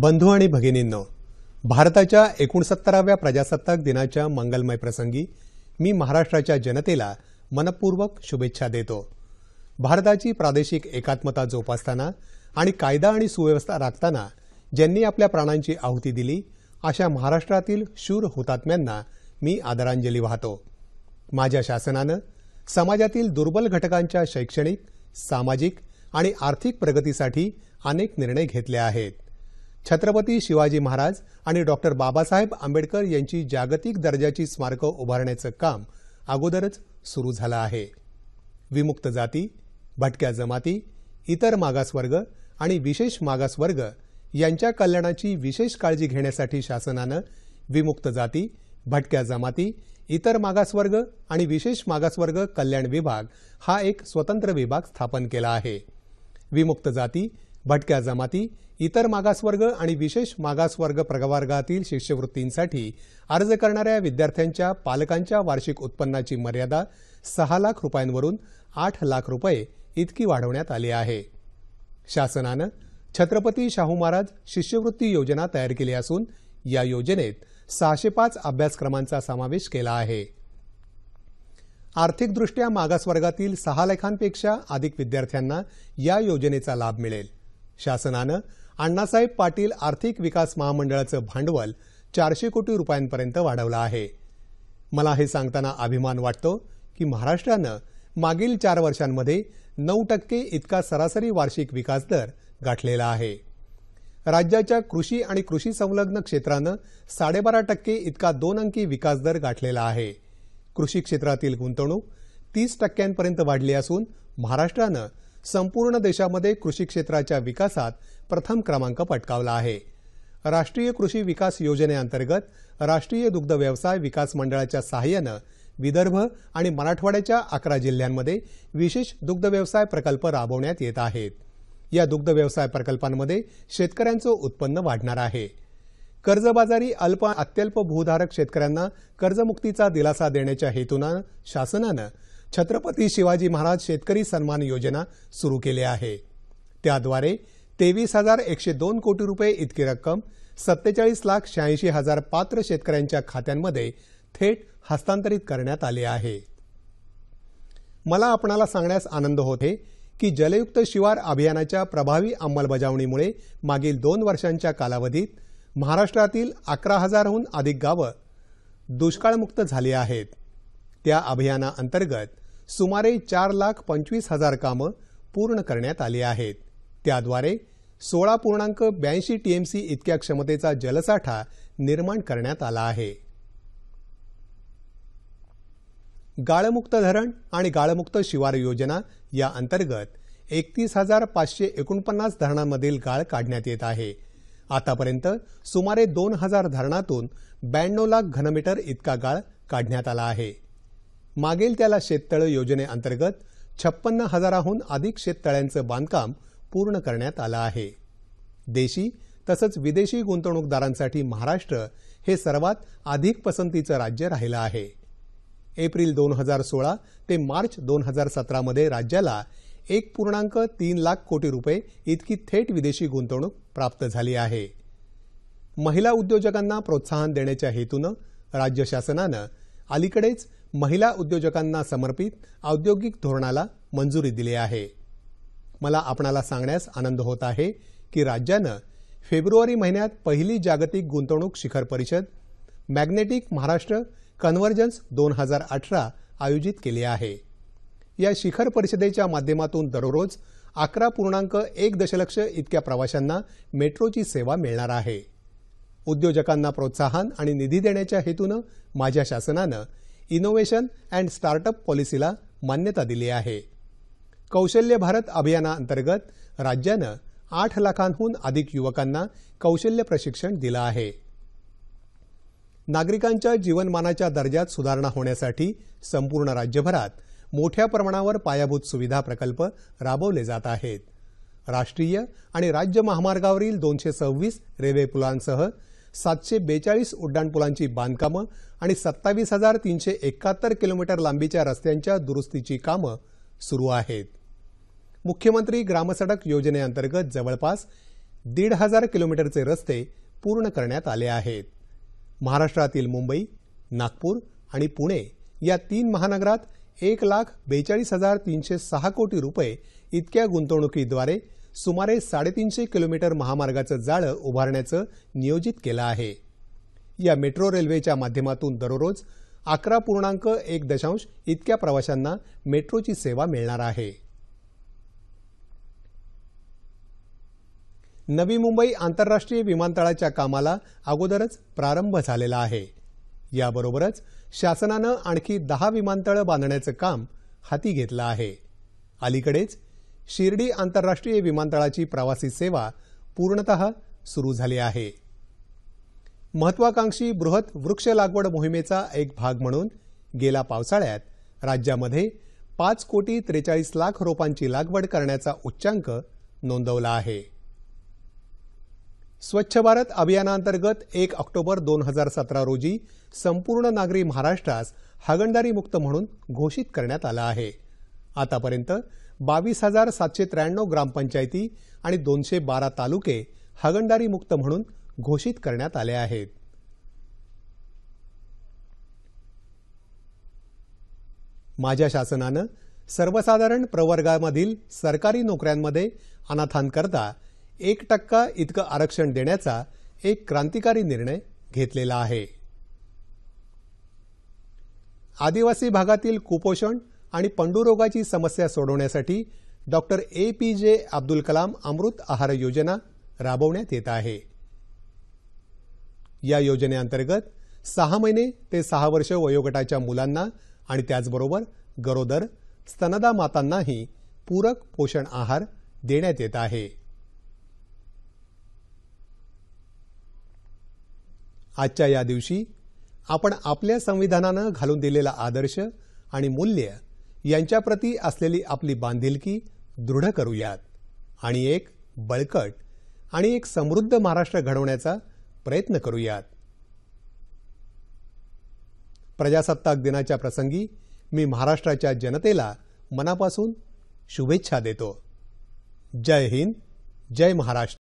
बंधू आणि भगिनींनो भारताच्या एकोणसत्तराव्या प्रजासत्ताक दिनाच्या मंगलमय प्रसंगी मी महाराष्ट्राच्या जनतेला मनपूर्वक शुभेच्छा देतो भारताची प्रादेशिक एकात्मता जोपासताना आणि कायदा आणि सुव्यवस्था राखताना ज्यांनी आपल्या प्राणांची आहुती दिली अशा महाराष्ट्रातील शूर हुतात्म्यांना मी आदरांजली वाहतो माझ्या शासनानं समाजातील दुर्बल घटकांच्या शैक्षणिक सामाजिक आणि आर्थिक प्रगतीसाठी अनेक निर्णय घेतले आहेत छत्रपती शिवाजी महाराज आणि डॉक्टर बाबासाहेब आंबेडकर यांची जागतिक दर्जाची स्मारकं उभारण्याचं काम अगोदरच सुरू झालं आहे विमुक्त जाती भटक्या जमाती इतर मागासवर्ग आणि विशेष मागासवर्ग यांच्या कल्याणाची विशेष काळजी घेण्यासाठी शासनानं विमुक्त जाती भटक्या जमाती इतर मागासवर्ग आणि विशेष मागासवर्ग कल्याण विभाग हा एक स्वतंत्र विभाग स्थापन केला आहे विमुक्त जाती भटक्या जमाती इतर मागासवर्ग आणि विशेष मागासवर्ग प्रवर्गातील शिष्यवृत्तींसाठी अर्ज करणाऱ्या विद्यार्थ्यांच्या पालकांच्या वार्षिक उत्पन्नाची मर्यादा सहा लाख रुपयांवरून आठ लाख रुपये इतकी वाढवण्यात आली आहे शासनानं छत्रपती शाहू महाराज शिष्यवृत्ती योजना तयार केली असून या योजनेत सहाशे पाच अभ्यासक्रमांचा समावेश केला आहे आर्थिकदृष्ट्या मागासवर्गातील सहा लेखांपेक्षा अधिक विद्यार्थ्यांना या योजनेचा लाभ मिळेल शासनानं अण्णासाहेब पाटील आर्थिक विकास महामंडळाचं भांडवल चारशे कोटी रुपयांपर्यंत वाढवलं आहे मला हे सांगताना अभिमान वाटतो की महाराष्ट्रानं मागील चार वर्षांमध्ये नऊ टक्के इतका सरासरी वार्षिक विकास दर गाठलेला आहे राज्याच्या कृषी आणि कृषी संलग्न क्षेत्रानं साडेबारा टक्के इतका दोन अंकी विकास दर गाठलेला आहे कृषी क्षेत्रातील गुंतवणूक तीस टक्क्यांपर्यंत वाढली असून महाराष्ट्रानं संपूर्ण देशामध्ये कृषी क्षेत्राच्या विकासात प्रथम क्रमांक पटकावला आहे राष्ट्रीय कृषी विकास योजनेअंतर्गत राष्ट्रीय दुग्ध व्यवसाय विकास मंडळाच्या सहाय्यानं विदर्भ आणि मराठवाड्याच्या अकरा जिल्ह्यांमध्ये विशेष दुग्धव्यवसाय प्रकल्प राबवण्यात येत आहेत या दुग्धव्यवसाय प्रकल्पांमध्ये शेतकऱ्यांचं उत्पन्न वाढणार आहे कर्जबाजारी अल्प अत्यल्प भूधारक शेतकऱ्यांना कर्जमुक्तीचा दिलासा देण्याच्या हेतूनं शासनानं छत्रपती शिवाजी महाराज शेतकरी सन्मान योजना सुरू केली आहे त्याद्वारे तेवीस हजार एकशे दोन कोटी रुपये इतकी रक्कम सत्तेचाळीस लाख शहाऐंशी हजार पात्र शेतकऱ्यांच्या खात्यांमध्ये थेट हस्तांतरित करण्यात आले आहे मला आपणाला सांगण्यास आनंद होते की जलयुक्त शिवार अभियानाच्या प्रभावी अंमलबजावणीमुळे मागील दोन वर्षांच्या कालावधीत महाराष्ट्रातील अकरा हजारहून अधिक गावं दुष्काळमुक्त झाली आहेत त्या अभियानाअंतर्गत सुमारे चार लाख पंचवीस हजार कामं पूर्ण करण्यात आली आहेत त्याद्वारे सोळा पूर्णांक ब्याऐंशी टीएमसी इतक्या क्षमतेचा जलसाठा निर्माण करण्यात आला आहे गाळमुक्त धरण आणि गाळमुक्त शिवार योजना या अंतर्गत एकतीस हजार पाचशे एकोणपन्नास धरणांमधील गाळ काढण्यात येत आहे आतापर्यंत सुमारे दोन हजार धरणातून ब्याण्णव लाख घनमीटर इतका गाळ काढण्यात आला आहे मागेल त्याला शेततळं योजनेअंतर्गत छप्पन्न हजाराहून अधिक शेततळ्यांचं बांधकाम पूर्ण करण्यात आलं आहे देशी तसंच विदेशी गुंतवणूकदारांसाठी महाराष्ट्र हे सर्वात अधिक पसंतीचं राज्य राहिलं आहे एप्रिल दोन हजार सोळा ते मार्च दोन हजार सतरामध्ये राज्याला एक पूर्णांक तीन लाख कोटी रुपये इतकी थेट विदेशी गुंतवणूक प्राप्त झाली आहे महिला उद्योजकांना प्रोत्साहन देण्याच्या हेतूनं राज्य शासनानं अलीकडेच महिला उद्योजकांना समर्पित औद्योगिक धोरणाला मंजुरी दिली आहे मला आपणाला सांगण्यास आनंद होत आहे की राज्यानं फेब्रुवारी महिन्यात पहिली जागतिक गुंतवणूक शिखर परिषद मॅग्नेटिक महाराष्ट्र कन्व्हर्जन्स दोन हजार अठरा आयोजित केली आहे या शिखर परिषदेच्या माध्यमातून दररोज अकरा पूर्णांक एक दशलक्ष इतक्या प्रवाशांना मेट्रोची सेवा मिळणार आहे उद्योजकांना प्रोत्साहन आणि निधी देण्याच्या हेतूनं माझ्या शासनानं इनोव्हेशन अँड स्टार्टअप पॉलिसीला मान्यता दिली आहे कौशल्य भारत अभियानाअंतर्गत राज्यानं आठ लाखांहून अधिक युवकांना कौशल्य प्रशिक्षण दिलं आहे नागरिकांच्या जीवनमानाच्या दर्जात सुधारणा होण्यासाठी संपूर्ण राज्यभरात मोठ्या प्रमाणावर पायाभूत सुविधा प्रकल्प राबवले जात आहेत राष्ट्रीय आणि राज्य महामार्गावरील दोनशे सव्वीस रेल्वे पुलांसह सातशे बेचाळीस उड्डाणपुलांची बांधकामं आणि सत्तावीस हजार तीनशे एकाहत्तर किलोमीटर लांबीच्या रस्त्यांच्या दुरुस्तीची कामं सुरू आहेत मुख्यमंत्री ग्रामसडक योजनेअंतर्गत जवळपास दीड हजार किलोमीटरचे रस्ते पूर्ण करण्यात आले आहेत महाराष्ट्रातील मुंबई नागपूर आणि पुणे या तीन महानगरात एक लाख बेचाळीस हजार तीनशे सहा कोटी रुपये इतक्या गुंतवणुकीद्वारे सुमारे साडेतीनशे किलोमीटर महामार्गाचं जाळं उभारण्याचं नियोजित केलं आहे या मेट्रो रेल्वेच्या माध्यमातून दररोज अकरा पूर्णांक एक दशांश इतक्या प्रवाशांना मेट्रोची सेवा मिळणार आहे नवी मुंबई आंतरराष्ट्रीय विमानतळाच्या कामाला अगोदरच प्रारंभ झालेला आहे याबरोबरच शासनानं आणखी दहा विमानतळं बांधण्याचं काम हाती घेतलं आहे अलीकडेच शिर्डी आंतरराष्ट्रीय विमानतळाची प्रवासी सेवा पूर्णत सुरू झाली आहे महत्वाकांक्षी बृहत वृक्ष लागवड मोहिमेचा एक भाग म्हणून गेल्या पावसाळ्यात राज्यामध्ये पाच कोटी त्रेचाळीस लाख रोपांची लागवड करण्याचा उच्चांक नोंदवला आहे स्वच्छ भारत अभियानांतर्गत एक ऑक्टोबर दोन हजार सतरा रोजी संपूर्ण नागरी महाराष्ट्रास हागणदारी मुक्त म्हणून घोषित करण्यात आला आहे आतापर्यंत बावीस हजार सातशे त्र्याण्णव ग्रामपंचायती आणि दोनशे बारा तालुके हागणदारी मुक्त म्हणून घोषित करण्यात आले आहेत माझ्या शासनानं सर्वसाधारण प्रवर्गामधील सरकारी नोकऱ्यांमध्ये करता एक टक्का इतकं आरक्षण देण्याचा एक क्रांतिकारी निर्णय घेतलेला आहे आदिवासी भागातील कुपोषण आणि पंडुरोगाची समस्या सोडवण्यासाठी डॉक्टर ए पी जे अब्दुल कलाम अमृत आहार योजना राबवण्यात येत आहे या योजनेअंतर्गत सहा महिने ते सहा वर्ष वयोगटाच्या मुलांना आणि त्याचबरोबर गरोदर स्तनदा मातांनाही पूरक पोषण आहार देण्यात येत आहे आजच्या या दिवशी आपण आपल्या संविधानानं घालून दिलेला आदर्श आणि मूल्य यांच्याप्रती असलेली आपली बांधिलकी दृढ करूयात आणि एक बळकट आणि एक समृद्ध महाराष्ट्र घडवण्याचा प्रयत्न करूयात प्रजासत्ताक दिनाच्या प्रसंगी मी महाराष्ट्राच्या जनतेला मनापासून शुभेच्छा देतो जय हिंद जय महाराष्ट्र